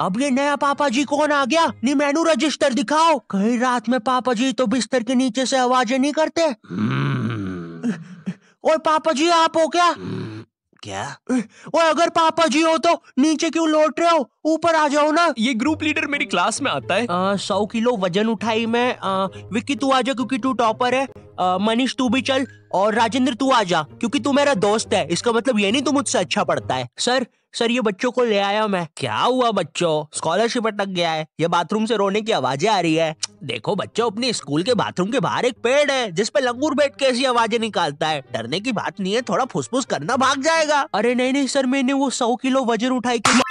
अब ये नया पापा जी कौन आ गया नी मेनू रजिस्टर दिखाओ कहीं रात में पापा जी तो बिस्तर के नीचे से आवाजें नहीं करते हम्म। ओए पापा जी आप हो क्या हम्म। क्या वो अगर पापा जी हो तो नीचे क्यों लौट रहे हो ऊपर आ जाओ ना ये ग्रुप लीडर मेरी क्लास में आता है सौ किलो वजन उठाई मैं विक्की तू आ जा क्योंकि तू टॉपर है मनीष तू भी चल और राजेंद्र तू आ जा क्योंकि तू मेरा दोस्त है इसका मतलब ये नहीं तू मुझसे अच्छा पढ़ता है सर सर ये बच्चों को ले आया मैं क्या हुआ बच्चों स्कॉलरशिप अटक गया है ये बाथरूम से रोने की आवाजें आ रही है देखो बच्चों अपने स्कूल के बाथरूम के बाहर एक पेड़ है जिस पे लंगूर बैठ के ऐसी आवाजें निकालता है डरने की बात नहीं है थोड़ा फुसफुस करना भाग जाएगा अरे नहीं नहीं सर मैंने वो सौ किलो वजन उठाई के